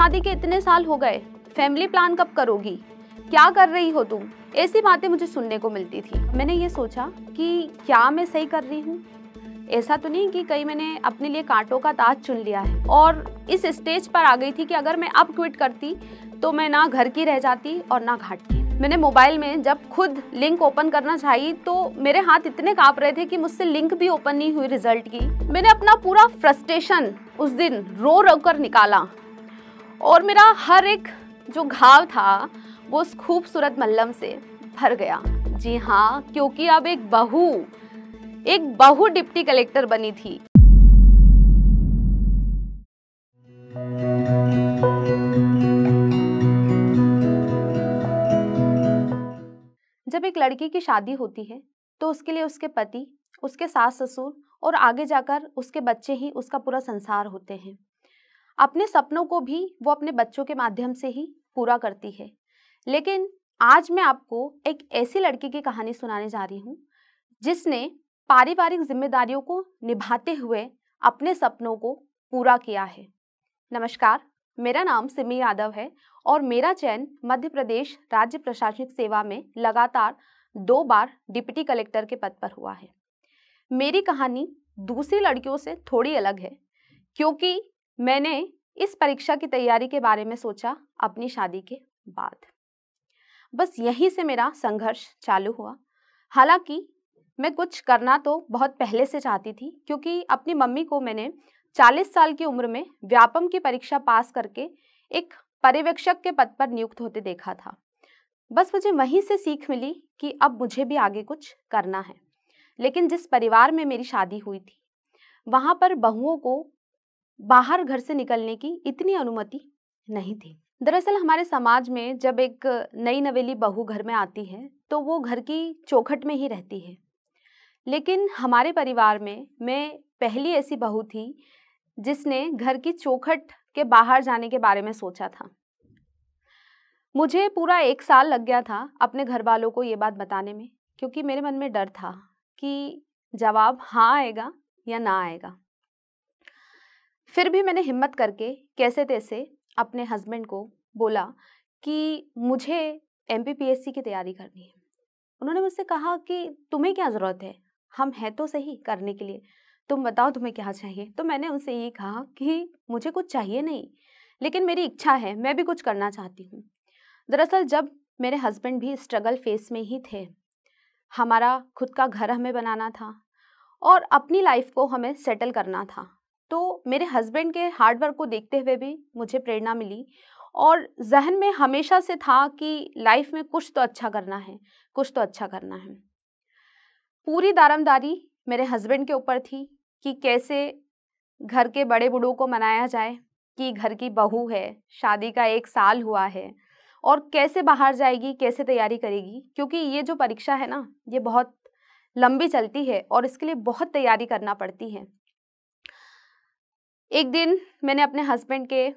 शादी के इतने साल हो गए फैमिली प्लान कब करोगी क्या कर रही हो तुम ऐसी बातें मुझे सुनने को मिलती थी मैंने ये सोचा कि क्या मैं सही कर रही हूँ ऐसा तो नहीं कि कहीं मैंने अपने लिए कांटों का ताज चुन लिया है और इस स्टेज पर आ गई थी कि अगर मैं अब क्विट करती तो मैं ना घर की रह जाती और ना घाट की मैंने मोबाइल में जब खुद लिंक ओपन करना चाहिए तो मेरे हाथ इतने काँप रहे थे कि मुझसे लिंक भी ओपन नहीं हुई रिजल्ट की मैंने अपना पूरा फ्रस्ट्रेशन उस दिन रो रो कर निकाला और मेरा हर एक जो घाव था वो उस खूबसूरत मल्लम से भर गया जी हाँ क्योंकि अब एक बहू एक बहू डिप्टी कलेक्टर बनी थी जब एक लड़की की शादी होती है तो उसके लिए उसके पति उसके सास ससुर और आगे जाकर उसके बच्चे ही उसका पूरा संसार होते हैं अपने सपनों को भी वो अपने बच्चों के माध्यम से ही पूरा करती है लेकिन आज मैं आपको एक ऐसी लड़की की कहानी सुनाने जा रही हूँ जिसने पारिवारिक जिम्मेदारियों को निभाते हुए अपने सपनों को पूरा किया है नमस्कार मेरा नाम सिमी यादव है और मेरा चयन मध्य प्रदेश राज्य प्रशासनिक सेवा में लगातार दो बार डिप्टी कलेक्टर के पद पर हुआ है मेरी कहानी दूसरी लड़कियों से थोड़ी अलग है क्योंकि मैंने इस परीक्षा की तैयारी के बारे में सोचा अपनी शादी के बाद बस यहीं से मेरा संघर्ष चालू हुआ हालांकि मैं कुछ करना तो बहुत पहले से चाहती थी क्योंकि अपनी मम्मी को मैंने 40 साल की उम्र में व्यापम की परीक्षा पास करके एक पर्यवेक्षक के पद पर नियुक्त होते देखा था बस मुझे वहीं से सीख मिली कि अब मुझे भी आगे कुछ करना है लेकिन जिस परिवार में मेरी शादी हुई थी वहाँ पर बहुओं को बाहर घर से निकलने की इतनी अनुमति नहीं थी दरअसल हमारे समाज में जब एक नई नवेली बहू घर में आती है तो वो घर की चौखट में ही रहती है लेकिन हमारे परिवार में मैं पहली ऐसी बहू थी जिसने घर की चौखट के बाहर जाने के बारे में सोचा था मुझे पूरा एक साल लग गया था अपने घर वालों को ये बात बताने में क्योंकि मेरे मन में डर था कि जवाब हाँ आएगा या ना आएगा फिर भी मैंने हिम्मत करके कैसे तैसे अपने हस्बैंड को बोला कि मुझे एम की तैयारी करनी है उन्होंने मुझसे कहा कि तुम्हें क्या ज़रूरत है हम हैं तो सही करने के लिए तुम बताओ तुम्हें क्या चाहिए तो मैंने उनसे ये कहा कि मुझे कुछ चाहिए नहीं लेकिन मेरी इच्छा है मैं भी कुछ करना चाहती हूँ दरअसल जब मेरे हस्बैंड भी स्ट्रगल फेस में ही थे हमारा खुद का घर हमें बनाना था और अपनी लाइफ को हमें सेटल करना था तो मेरे हस्बैंड के हार्डवर्क को देखते हुए भी मुझे प्रेरणा मिली और जहन में हमेशा से था कि लाइफ में कुछ तो अच्छा करना है कुछ तो अच्छा करना है पूरी दारमदारी मेरे हस्बैंड के ऊपर थी कि कैसे घर के बड़े बूढ़ों को मनाया जाए कि घर की बहू है शादी का एक साल हुआ है और कैसे बाहर जाएगी कैसे तैयारी करेगी क्योंकि ये जो परीक्षा है ना ये बहुत लंबी चलती है और इसके लिए बहुत तैयारी करना पड़ती है एक दिन मैंने अपने हस्बैंड के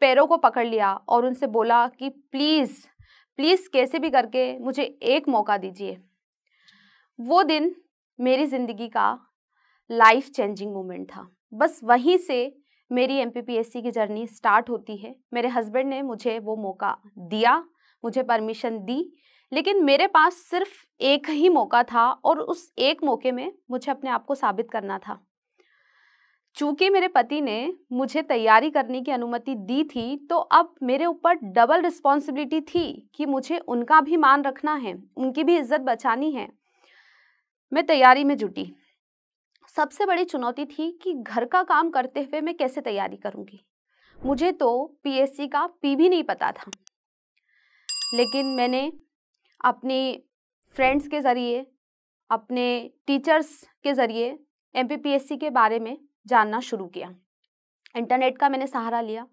पैरों को पकड़ लिया और उनसे बोला कि प्लीज़ प्लीज़ कैसे भी करके मुझे एक मौका दीजिए वो दिन मेरी ज़िंदगी का लाइफ चेंजिंग मोमेंट था बस वहीं से मेरी एम की जर्नी स्टार्ट होती है मेरे हस्बैंड ने मुझे वो मौका दिया मुझे परमिशन दी लेकिन मेरे पास सिर्फ एक ही मौका था और उस एक मौके में मुझे अपने आप को साबित करना था चूंकि मेरे पति ने मुझे तैयारी करने की अनुमति दी थी तो अब मेरे ऊपर डबल रिस्पॉन्सिबिलिटी थी कि मुझे उनका भी मान रखना है उनकी भी इज्जत बचानी है मैं तैयारी में जुटी सबसे बड़ी चुनौती थी कि घर का काम करते हुए मैं कैसे तैयारी करूंगी मुझे तो पीएससी का पी भी नहीं पता था लेकिन मैंने अपने फ्रेंड्स के ज़रिए अपने टीचर्स के ज़रिए एम के बारे में जानना शुरू किया इंटरनेट का मैंने सहारा लिया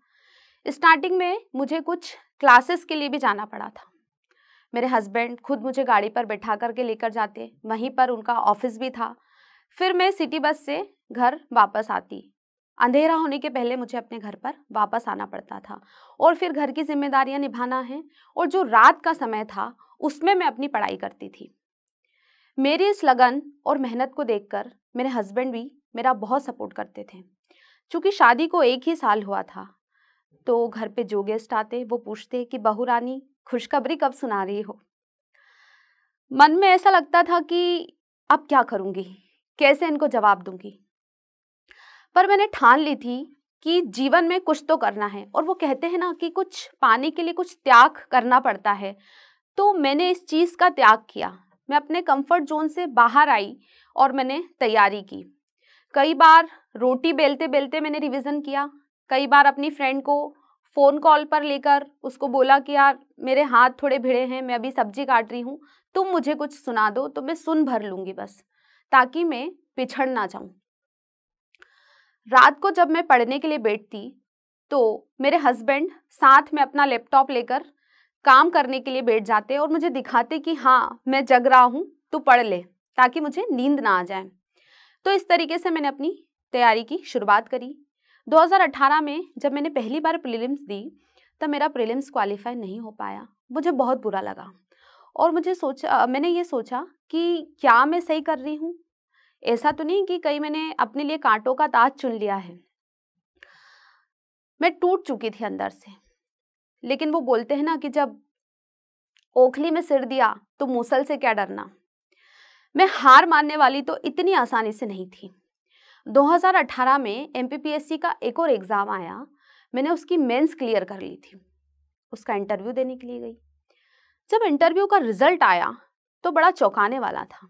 स्टार्टिंग में मुझे कुछ क्लासेस के लिए भी जाना पड़ा था मेरे हस्बैंड खुद मुझे गाड़ी पर बैठा करके लेकर जाते वहीं पर उनका ऑफिस भी था फिर मैं सिटी बस से घर वापस आती अंधेरा होने के पहले मुझे अपने घर पर वापस आना पड़ता था और फिर घर की जिम्मेदारियां निभाना है और जो रात का समय था उसमें मैं अपनी पढ़ाई करती थी मेरी इस लगन और मेहनत को देखकर मेरे हस्बैंड भी मेरा बहुत सपोर्ट करते थे चूँकि शादी को एक ही साल हुआ था तो घर पे जो गेस्ट आते वो पूछते कि बहू रानी खुशखबरी कब सुना रही हो मन में ऐसा लगता था कि अब क्या करूँगी कैसे इनको जवाब दूंगी पर मैंने ठान ली थी कि जीवन में कुछ तो करना है और वो कहते हैं ना कि कुछ पाने के लिए कुछ त्याग करना पड़ता है तो मैंने इस चीज़ का त्याग किया मैं अपने कंफर्ट जोन से बाहर आई और मैंने तैयारी की कई बार रोटी बेलते बेलते मैंने रिविज़न किया कई बार अपनी फ्रेंड को फ़ोन कॉल पर लेकर उसको बोला कि यार मेरे हाथ थोड़े भिड़े हैं मैं अभी सब्जी काट रही हूँ तुम मुझे कुछ सुना दो तो मैं सुन भर लूँगी बस ताकि मैं पिछड़ ना जाऊँ रात को जब मैं पढ़ने के लिए बैठती तो मेरे हस्बैंड साथ में अपना लैपटॉप लेकर काम करने के लिए बैठ जाते और मुझे दिखाते कि हाँ मैं जग रहा हूँ तू पढ़ ले ताकि मुझे नींद ना आ जाए तो इस तरीके से मैंने अपनी तैयारी की शुरुआत करी 2018 में जब मैंने पहली बार प्रीलिम्स दी तब तो मेरा प्रीलिम्स क्वालिफाई नहीं हो पाया मुझे बहुत बुरा लगा और मुझे सोचा मैंने ये सोचा कि क्या मैं सही कर रही हूँ ऐसा तो नहीं कि कहीं मैंने अपने लिए कांटों का ताज चुन लिया है मैं टूट चुकी थी अंदर से लेकिन वो बोलते हैं ना कि जब ओखली में सिर दिया तो मूसल से क्या डरना मैं हार मानने वाली तो इतनी आसानी से नहीं थी 2018 में एम का एक और एग्ज़ाम आया मैंने उसकी मेंस क्लियर कर ली थी उसका इंटरव्यू देने के लिए गई जब इंटरव्यू का रिजल्ट आया तो बड़ा चौंकाने वाला था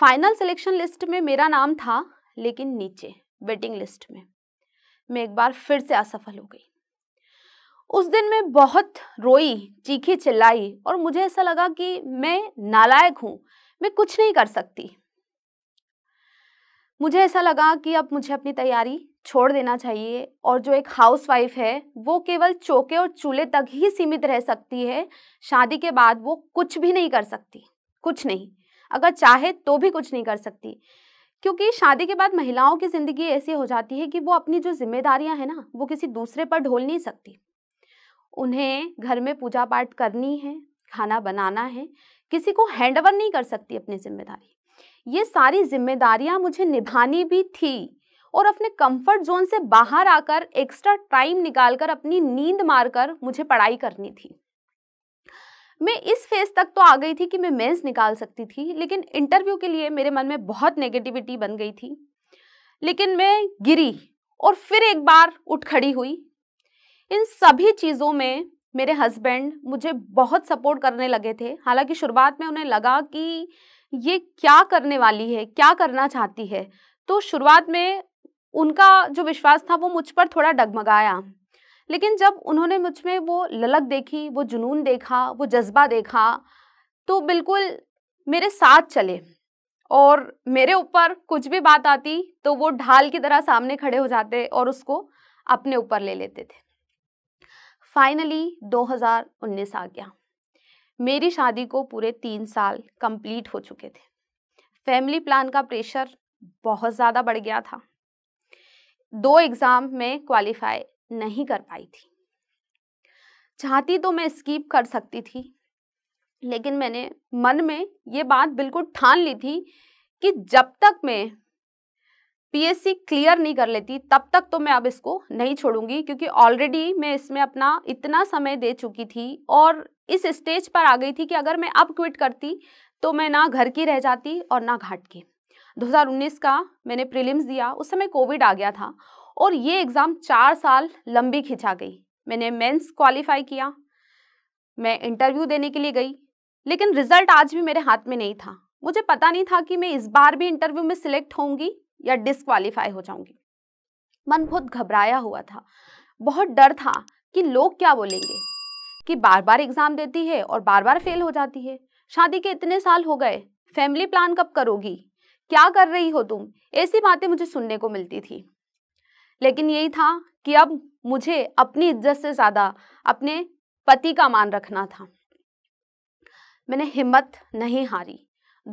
फाइनल सिलेक्शन लिस्ट में मेरा नाम था लेकिन नीचे वेटिंग लिस्ट में मैं एक बार फिर से असफल हो गई उस दिन मैं बहुत रोई चीखी चिल्लाई और मुझे ऐसा लगा कि मैं नालायक हूँ मैं कुछ नहीं कर सकती मुझे ऐसा लगा कि अब मुझे अपनी तैयारी छोड़ देना चाहिए और जो एक हाउसवाइफ है वो केवल चौके और चूल्हे तक ही सीमित रह सकती है शादी के बाद वो कुछ भी नहीं कर सकती कुछ नहीं अगर चाहे तो भी कुछ नहीं कर सकती क्योंकि शादी के बाद महिलाओं की ज़िंदगी ऐसी हो जाती है कि वो अपनी जो जिम्मेदारियां हैं ना वो किसी दूसरे पर ढोल नहीं सकती उन्हें घर में पूजा पाठ करनी है खाना बनाना है किसी को हैंडओवर नहीं कर सकती अपनी जिम्मेदारी ये सारी जिम्मेदारियां मुझे निभानी भी थी और अपने कंफर्ट जोन से बाहर आकर एक्स्ट्रा टाइम निकालकर अपनी नींद मारकर मुझे पढ़ाई करनी थी मैं इस फेज तक तो आ गई थी कि मैं मेंस निकाल सकती थी लेकिन इंटरव्यू के लिए मेरे मन में बहुत नेगेटिविटी बन गई थी लेकिन मैं गिरी और फिर एक बार उठ खड़ी हुई इन सभी चीज़ों में मेरे हस्बैंड मुझे बहुत सपोर्ट करने लगे थे हालांकि शुरुआत में उन्हें लगा कि ये क्या करने वाली है क्या करना चाहती है तो शुरुआत में उनका जो विश्वास था वो मुझ पर थोड़ा डगमगाया लेकिन जब उन्होंने मुझ में वो ललक देखी वो जुनून देखा वो जज्बा देखा तो बिल्कुल मेरे साथ चले और मेरे ऊपर कुछ भी बात आती तो वो ढाल की तरह सामने खड़े हो जाते और उसको अपने ऊपर ले लेते थे फाइनली 2019 आ गया मेरी शादी को पूरे तीन साल कंप्लीट हो चुके थे फैमिली प्लान का प्रेशर बहुत ज़्यादा बढ़ गया था दो एग्ज़ाम में क्वालिफाई नहीं कर पाई थी चाहती तो मैं स्कीप कर सकती थी लेकिन मैंने मन में ये बात बिल्कुल ठान ली थी कि जब तक मैं पीएससी क्लियर नहीं कर लेती तब तक तो मैं अब इसको नहीं छोड़ूंगी क्योंकि ऑलरेडी मैं इसमें अपना इतना समय दे चुकी थी और इस स्टेज पर आ गई थी कि अगर मैं अब क्विट करती तो मैं ना घर की रह जाती और ना घाट की 2019 का मैंने प्रीलिम्स दिया उस समय कोविड आ गया था और ये एग्ज़ाम चार साल लंबी खिंचा गई मैंने मेन्स क्वालिफाई किया मैं इंटरव्यू देने के लिए गई लेकिन रिजल्ट आज भी मेरे हाथ में नहीं था मुझे पता नहीं था कि मैं इस बार भी इंटरव्यू में सिलेक्ट होंगी या डिसक्वालीफाई हो जाऊंगी मन बहुत घबराया हुआ था बहुत डर था कि लोग क्या बोलेंगे कि बार बार एग्ज़ाम देती है और बार बार फेल हो जाती है शादी के इतने साल हो गए फैमिली प्लान कब करोगी क्या कर रही हो तुम ऐसी बातें मुझे सुनने को मिलती थी लेकिन यही था कि अब मुझे अपनी इज्जत से ज़्यादा अपने पति का मान रखना था मैंने हिम्मत नहीं हारी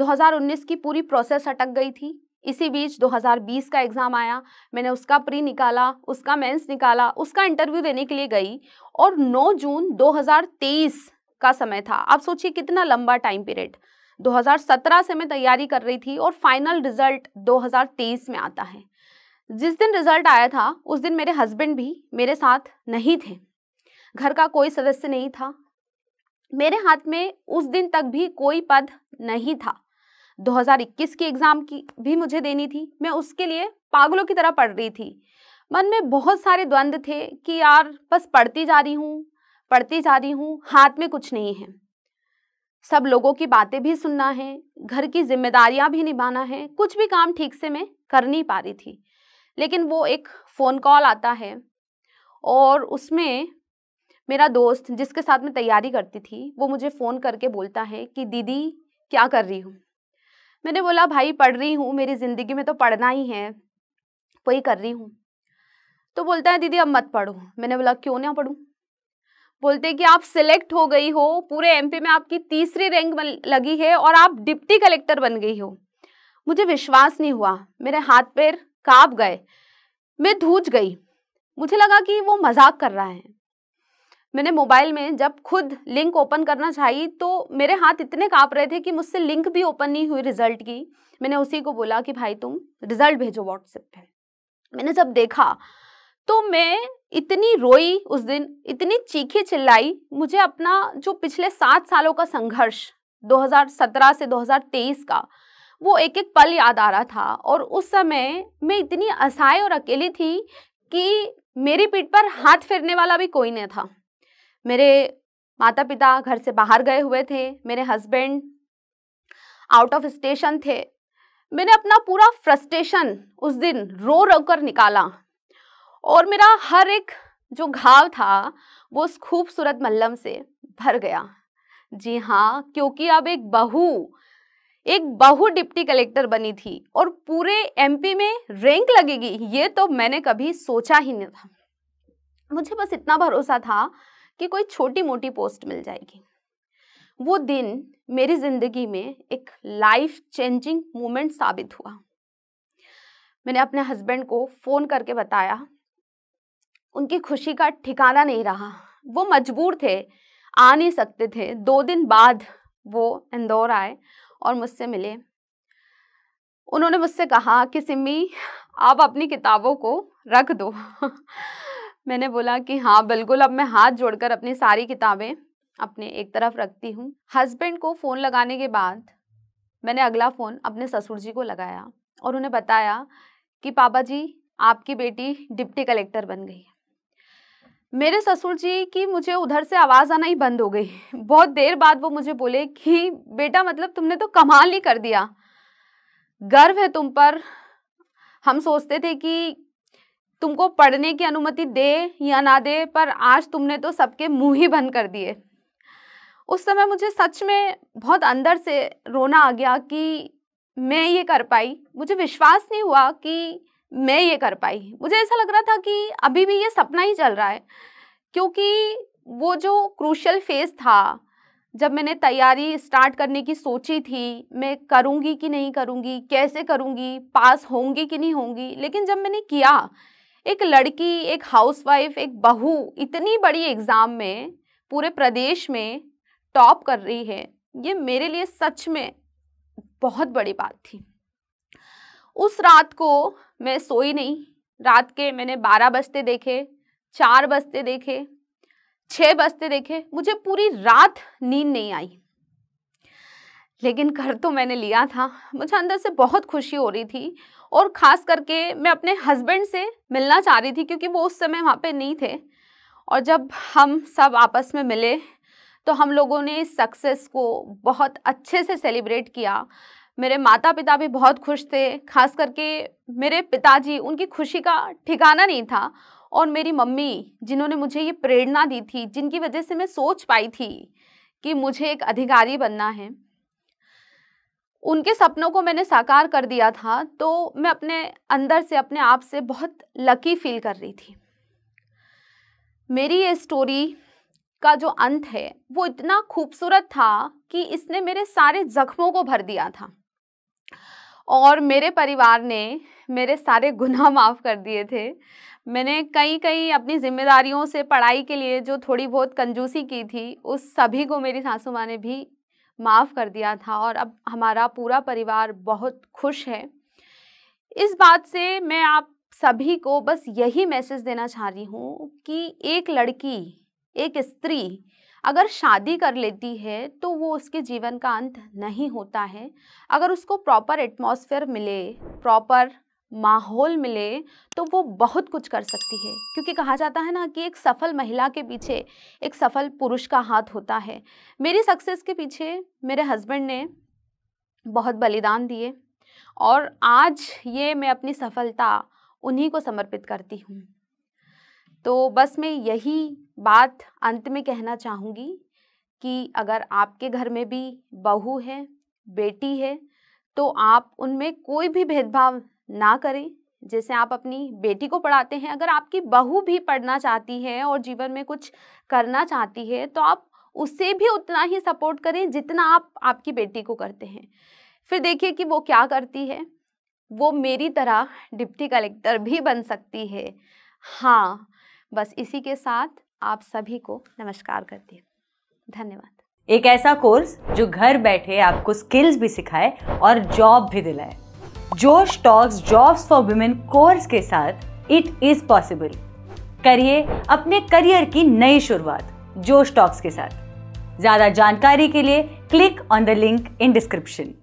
2019 की पूरी प्रोसेस अटक गई थी इसी बीच 2020 का एग्ज़ाम आया मैंने उसका प्री निकाला उसका मेंस निकाला उसका इंटरव्यू देने के लिए गई और 9 जून 2023 का समय था आप सोचिए कितना लंबा टाइम पीरियड 2017 से मैं तैयारी कर रही थी और फाइनल रिजल्ट 2023 में आता है जिस दिन रिजल्ट आया था उस दिन मेरे हस्बैंड भी मेरे साथ नहीं थे घर का कोई सदस्य नहीं था मेरे हाथ में उस दिन तक भी कोई पद नहीं था 2021 की एग्ज़ाम की भी मुझे देनी थी मैं उसके लिए पागलों की तरह पढ़ रही थी मन में बहुत सारे द्वंद्व थे कि यार बस पढ़ती जा रही हूँ पढ़ती जा रही हूँ हाथ में कुछ नहीं है सब लोगों की बातें भी सुनना है घर की जिम्मेदारियाँ भी निभाना है कुछ भी काम ठीक से मैं कर नहीं पा रही थी लेकिन वो एक फ़ोन कॉल आता है और उसमें मेरा दोस्त जिसके साथ मैं तैयारी करती थी वो मुझे फ़ोन करके बोलता है कि दीदी क्या कर रही हूँ मैंने बोला भाई पढ़ रही हूँ मेरी ज़िंदगी में तो पढ़ना ही है वही कर रही हूँ तो बोलता है दीदी अब मत पढ़ो मैंने बोला क्यों ना पढ़ूँ बोलते कि आप सिलेक्ट हो गई हो पूरे एमपी में आपकी तीसरी रैंक लगी है और आप डिप्टी कलेक्टर बन गई हो मुझे विश्वास नहीं हुआ मेरे हाथ पैर काँप गए मैं धूज गई मुझे लगा कि वो मजाक कर रहा है मैंने मोबाइल में जब खुद लिंक ओपन करना चाहिए तो मेरे हाथ इतने काँप रहे थे कि मुझसे लिंक भी ओपन नहीं हुई रिजल्ट की मैंने उसी को बोला कि भाई तुम रिजल्ट भेजो व्हाट्सएप पे मैंने जब देखा तो मैं इतनी रोई उस दिन इतनी चीखी चिल्लाई मुझे अपना जो पिछले सात सालों का संघर्ष 2017 से 2023 का वो एक एक पल याद आ रहा था और उस समय मैं इतनी असहाय और अकेली थी कि मेरी पीठ पर हाथ फेरने वाला भी कोई नहीं था मेरे माता पिता घर से बाहर गए हुए थे मेरे हस्बैंड आउट ऑफ स्टेशन थे मैंने अपना पूरा फ्रस्ट्रेशन उस दिन रो रो कर निकाला और मेरा हर एक जो घाव था वो उस खूबसूरत मल्लम से भर गया जी हाँ क्योंकि अब एक बहू एक बहू डिप्टी कलेक्टर बनी थी और पूरे एमपी में रैंक लगेगी ये तो मैंने कभी सोचा ही नहीं था मुझे बस इतना भरोसा था कि कोई छोटी मोटी पोस्ट मिल जाएगी वो दिन मेरी जिंदगी में एक लाइफ चेंजिंग मोमेंट साबित हुआ मैंने अपने हस्बैंड को फ़ोन करके बताया उनकी खुशी का ठिकाना नहीं रहा वो मजबूर थे आ नहीं सकते थे दो दिन बाद वो इंदौर आए और मुझसे मिले उन्होंने मुझसे कहा कि सिमी आप अपनी किताबों को रख दो मैंने बोला कि हाँ बिल्कुल अब मैं हाथ जोड़कर अपनी सारी किताबें अपने एक तरफ रखती हूँ हस्बैंड को फ़ोन लगाने के बाद मैंने अगला फ़ोन अपने ससुर जी को लगाया और उन्हें बताया कि पापा जी आपकी बेटी डिप्टी कलेक्टर बन गई मेरे ससुर जी की मुझे उधर से आवाज़ आना ही बंद हो गई बहुत देर बाद वो मुझे बोले कि बेटा मतलब तुमने तो कमाल ही कर दिया गर्व है तुम पर हम सोचते थे कि तुमको पढ़ने की अनुमति दे या ना दे पर आज तुमने तो सबके मुंह ही बंद कर दिए उस समय मुझे सच में बहुत अंदर से रोना आ गया कि मैं ये कर पाई मुझे विश्वास नहीं हुआ कि मैं ये कर पाई मुझे ऐसा लग रहा था कि अभी भी ये सपना ही चल रहा है क्योंकि वो जो क्रूशल फेज़ था जब मैंने तैयारी स्टार्ट करने की सोची थी मैं करूँगी कि नहीं करूँगी कैसे करूँगी पास होंगी कि नहीं होंगी लेकिन जब मैंने किया एक लड़की एक हाउसवाइफ एक बहू इतनी बड़ी एग्ज़ाम में पूरे प्रदेश में टॉप कर रही है ये मेरे लिए सच में बहुत बड़ी बात थी उस रात को मैं सोई नहीं रात के मैंने बारह बजते देखे चार बजते देखे छः बजते देखे मुझे पूरी रात नींद नहीं आई लेकिन घर तो मैंने लिया था मुझे अंदर से बहुत खुशी हो रही थी और ख़ास करके मैं अपने हस्बैंड से मिलना चाह रही थी क्योंकि वो उस समय वहाँ पे नहीं थे और जब हम सब आपस में मिले तो हम लोगों ने सक्सेस को बहुत अच्छे से सेलिब्रेट किया मेरे माता पिता भी बहुत खुश थे खास करके मेरे पिताजी उनकी खुशी का ठिकाना नहीं था और मेरी मम्मी जिन्होंने मुझे ये प्रेरणा दी थी जिनकी वजह से मैं सोच पाई थी कि मुझे एक अधिकारी बनना है उनके सपनों को मैंने साकार कर दिया था तो मैं अपने अंदर से अपने आप से बहुत लकी फील कर रही थी मेरी ये स्टोरी का जो अंत है वो इतना खूबसूरत था कि इसने मेरे सारे ज़ख्मों को भर दिया था और मेरे परिवार ने मेरे सारे गुनाह माफ़ कर दिए थे मैंने कई कई अपनी जिम्मेदारियों से पढ़ाई के लिए जो थोड़ी बहुत कंजूसी की थी उस सभी को मेरी सासू माँ ने भी माफ़ कर दिया था और अब हमारा पूरा परिवार बहुत खुश है इस बात से मैं आप सभी को बस यही मैसेज देना चाह रही हूँ कि एक लड़की एक स्त्री अगर शादी कर लेती है तो वो उसके जीवन का अंत नहीं होता है अगर उसको प्रॉपर एटमॉस्फेयर मिले प्रॉपर माहौल मिले तो वो बहुत कुछ कर सकती है क्योंकि कहा जाता है ना कि एक सफल महिला के पीछे एक सफल पुरुष का हाथ होता है मेरी सक्सेस के पीछे मेरे हस्बैंड ने बहुत बलिदान दिए और आज ये मैं अपनी सफलता उन्हीं को समर्पित करती हूँ तो बस मैं यही बात अंत में कहना चाहूँगी कि अगर आपके घर में भी बहू है बेटी है तो आप उनमें कोई भी भेदभाव ना करें जैसे आप अपनी बेटी को पढ़ाते हैं अगर आपकी बहू भी पढ़ना चाहती है और जीवन में कुछ करना चाहती है तो आप उससे भी उतना ही सपोर्ट करें जितना आप आपकी बेटी को करते हैं फिर देखिए कि वो क्या करती है वो मेरी तरह डिप्टी कलेक्टर भी बन सकती है हाँ बस इसी के साथ आप सभी को नमस्कार करती हूँ धन्यवाद एक ऐसा कोर्स जो घर बैठे आपको स्किल्स भी सिखाए और जॉब भी दिलाए Josh Talks jobs for women course के साथ इट इज पॉसिबल करिए अपने करियर की नई शुरुआत जोश टॉक्स के साथ ज्यादा जानकारी के लिए click on the link in description